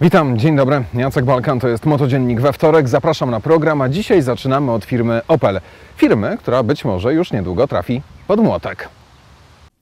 Witam, dzień dobry. Jacek Balkan, to jest Motodziennik we wtorek. Zapraszam na program, a dzisiaj zaczynamy od firmy Opel. Firmy, która być może już niedługo trafi pod młotek.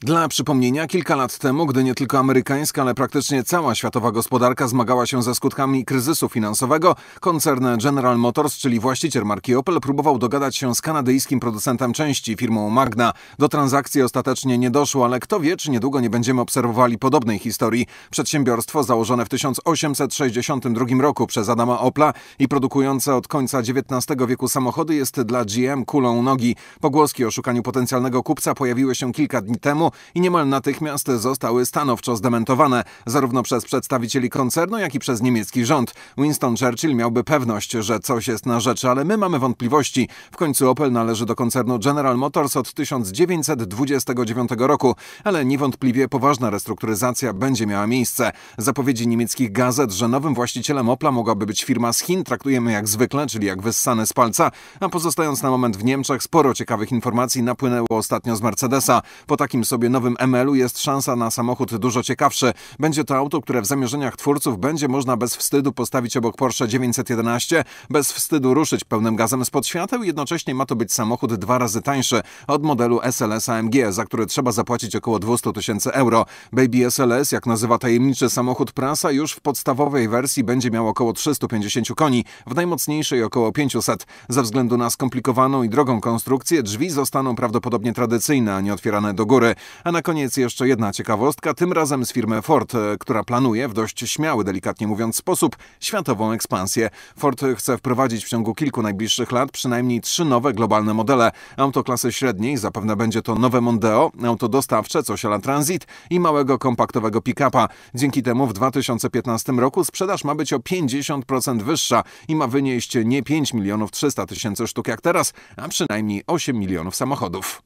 Dla przypomnienia, kilka lat temu, gdy nie tylko amerykańska, ale praktycznie cała światowa gospodarka zmagała się ze skutkami kryzysu finansowego, koncern General Motors, czyli właściciel marki Opel, próbował dogadać się z kanadyjskim producentem części, firmą Magna. Do transakcji ostatecznie nie doszło, ale kto wie, czy niedługo nie będziemy obserwowali podobnej historii. Przedsiębiorstwo założone w 1862 roku przez Adama Opla i produkujące od końca XIX wieku samochody jest dla GM kulą nogi. Pogłoski o szukaniu potencjalnego kupca pojawiły się kilka dni temu, i niemal natychmiast zostały stanowczo zdementowane, zarówno przez przedstawicieli koncernu, jak i przez niemiecki rząd. Winston Churchill miałby pewność, że coś jest na rzeczy, ale my mamy wątpliwości. W końcu Opel należy do koncernu General Motors od 1929 roku, ale niewątpliwie poważna restrukturyzacja będzie miała miejsce. Zapowiedzi niemieckich gazet, że nowym właścicielem Opla mogłaby być firma z Chin, traktujemy jak zwykle, czyli jak wyssane z palca, a pozostając na moment w Niemczech, sporo ciekawych informacji napłynęło ostatnio z Mercedesa. Po takim sobie sobie nowym ML-u jest szansa na samochód dużo ciekawszy. Będzie to auto, które w zamierzeniach twórców będzie można bez wstydu postawić obok Porsche 911, bez wstydu ruszyć pełnym gazem spod świateł jednocześnie ma to być samochód dwa razy tańszy od modelu SLS AMG, za który trzeba zapłacić około 200 tysięcy euro. Baby SLS, jak nazywa tajemniczy samochód prasa, już w podstawowej wersji będzie miał około 350 koni, w najmocniejszej około 500. Ze względu na skomplikowaną i drogą konstrukcję drzwi zostaną prawdopodobnie tradycyjne, a nie otwierane do góry. A na koniec jeszcze jedna ciekawostka, tym razem z firmy Ford, e, która planuje w dość śmiały, delikatnie mówiąc, sposób światową ekspansję. Ford chce wprowadzić w ciągu kilku najbliższych lat przynajmniej trzy nowe globalne modele. Auto klasy średniej, zapewne będzie to nowe Mondeo, auto dostawcze, co siela Transit i małego kompaktowego pick-upa. Dzięki temu w 2015 roku sprzedaż ma być o 50% wyższa i ma wynieść nie 5 milionów 300 tysięcy sztuk jak teraz, a przynajmniej 8 milionów samochodów.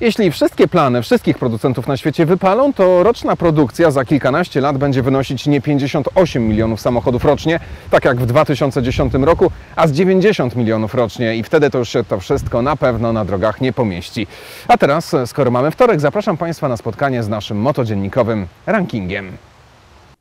Jeśli wszystkie plany wszystkich producentów na świecie wypalą, to roczna produkcja za kilkanaście lat będzie wynosić nie 58 milionów samochodów rocznie, tak jak w 2010 roku, a z 90 milionów rocznie i wtedy to już się to wszystko na pewno na drogach nie pomieści. A teraz, skoro mamy wtorek, zapraszam Państwa na spotkanie z naszym motodziennikowym rankingiem.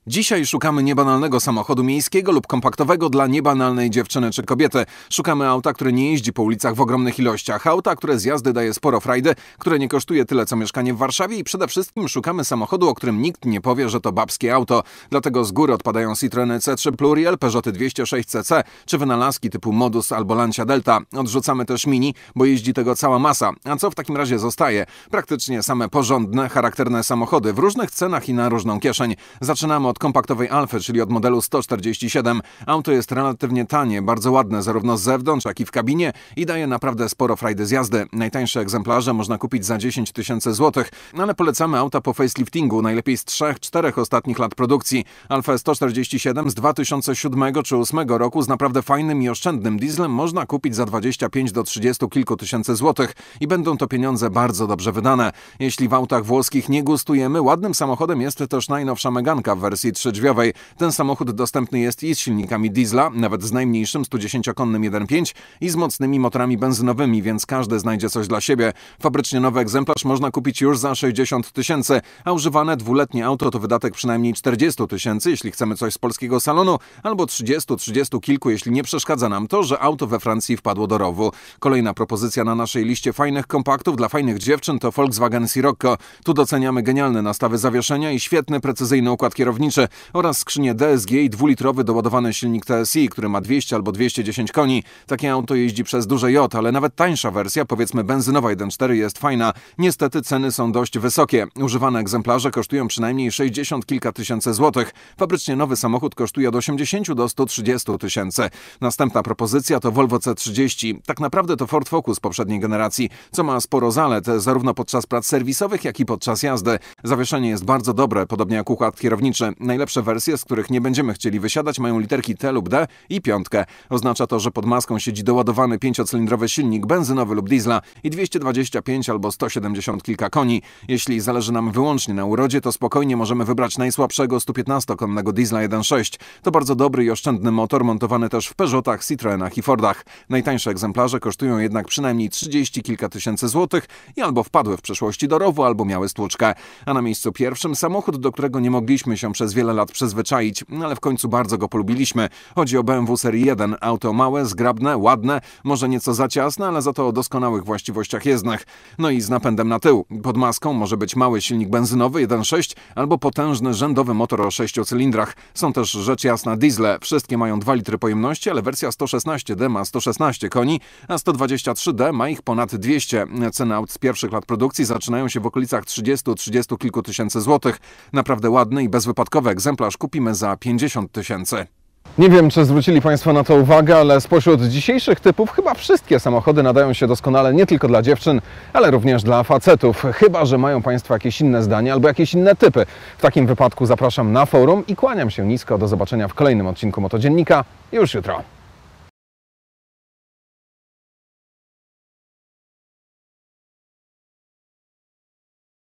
Dzisiaj szukamy niebanalnego samochodu miejskiego lub kompaktowego dla niebanalnej dziewczyny czy kobiety. Szukamy auta, które nie jeździ po ulicach w ogromnych ilościach, auta, które z jazdy daje sporo frajdy, które nie kosztuje tyle co mieszkanie w Warszawie i przede wszystkim szukamy samochodu, o którym nikt nie powie, że to babskie auto. Dlatego z góry odpadają Citroeny C3 Pluriel, Peugeoty 206 CC czy wynalazki typu Modus albo Lancia Delta. Odrzucamy też Mini, bo jeździ tego cała masa. A co w takim razie zostaje? Praktycznie same porządne, charakterne samochody w różnych cenach i na różną kieszeń. Zaczynamy od kompaktowej Alfy, czyli od modelu 147. Auto jest relatywnie tanie, bardzo ładne zarówno z zewnątrz, jak i w kabinie i daje naprawdę sporo frajdy z jazdy. Najtańsze egzemplarze można kupić za 10 tysięcy złotych, no ale polecamy auta po faceliftingu, najlepiej z 3-4 ostatnich lat produkcji. Alfa 147 z 2007 czy 2008 roku z naprawdę fajnym i oszczędnym dieslem można kupić za 25 do 30 kilku tysięcy złotych i będą to pieniądze bardzo dobrze wydane. Jeśli w autach włoskich nie gustujemy, ładnym samochodem jest też najnowsza Meganka w wersji wersji trzydrzwiowej. Ten samochód dostępny jest i z silnikami diesla, nawet z najmniejszym 110-konnym 1.5 i z mocnymi motorami benzynowymi, więc każdy znajdzie coś dla siebie. Fabrycznie nowy egzemplarz można kupić już za 60 tysięcy, a używane dwuletnie auto to wydatek przynajmniej 40 tysięcy, jeśli chcemy coś z polskiego salonu, albo 30, 30 kilku, jeśli nie przeszkadza nam to, że auto we Francji wpadło do rowu. Kolejna propozycja na naszej liście fajnych kompaktów dla fajnych dziewczyn to Volkswagen Sirocco. Tu doceniamy genialne nastawy zawieszenia i świetny, precyzyjny układ kierownicy oraz skrzynie DSG i dwulitrowy doładowany silnik TSI, który ma 200 albo 210 koni. Takie auto jeździ przez duże J, ale nawet tańsza wersja, powiedzmy benzynowa 1.4 jest fajna. Niestety ceny są dość wysokie. Używane egzemplarze kosztują przynajmniej 60 kilka tysięcy złotych. Fabrycznie nowy samochód kosztuje od 80 do 130 tysięcy. Następna propozycja to Volvo C30. Tak naprawdę to Ford Focus poprzedniej generacji, co ma sporo zalet zarówno podczas prac serwisowych, jak i podczas jazdy. Zawieszenie jest bardzo dobre, podobnie jak układ kierowniczy. Najlepsze wersje, z których nie będziemy chcieli wysiadać, mają literki T lub D i piątkę. Oznacza to, że pod maską siedzi doładowany pięciocylindrowy silnik benzynowy lub diesla i 225 albo 170 kilka koni. Jeśli zależy nam wyłącznie na urodzie, to spokojnie możemy wybrać najsłabszego 115-konnego diesla 1.6. To bardzo dobry i oszczędny motor, montowany też w Peugeotach, Citroenach i Fordach. Najtańsze egzemplarze kosztują jednak przynajmniej 30 kilka tysięcy złotych i albo wpadły w przeszłości do rowu, albo miały stłuczkę. A na miejscu pierwszym samochód, do którego nie mogliśmy się przez przez wiele lat przyzwyczaić, ale w końcu bardzo go polubiliśmy. Chodzi o BMW Serii 1. Auto małe, zgrabne, ładne, może nieco za ciasne, ale za to o doskonałych właściwościach jezdnych. No i z napędem na tył. Pod maską może być mały silnik benzynowy 1.6 albo potężny rzędowy motor o 6 cylindrach. Są też rzecz jasna diesle. Wszystkie mają 2 litry pojemności, ale wersja 116D ma 116 koni, a 123D ma ich ponad 200. Ceny aut z pierwszych lat produkcji zaczynają się w okolicach 30-30 kilku tysięcy złotych. Naprawdę ładny i bezwypadkowy egzemplarz kupimy za 50 tysięcy. Nie wiem, czy zwrócili Państwo na to uwagę, ale spośród dzisiejszych typów chyba wszystkie samochody nadają się doskonale nie tylko dla dziewczyn, ale również dla facetów. Chyba, że mają Państwo jakieś inne zdanie albo jakieś inne typy. W takim wypadku zapraszam na forum i kłaniam się nisko. Do zobaczenia w kolejnym odcinku Motodziennika już jutro.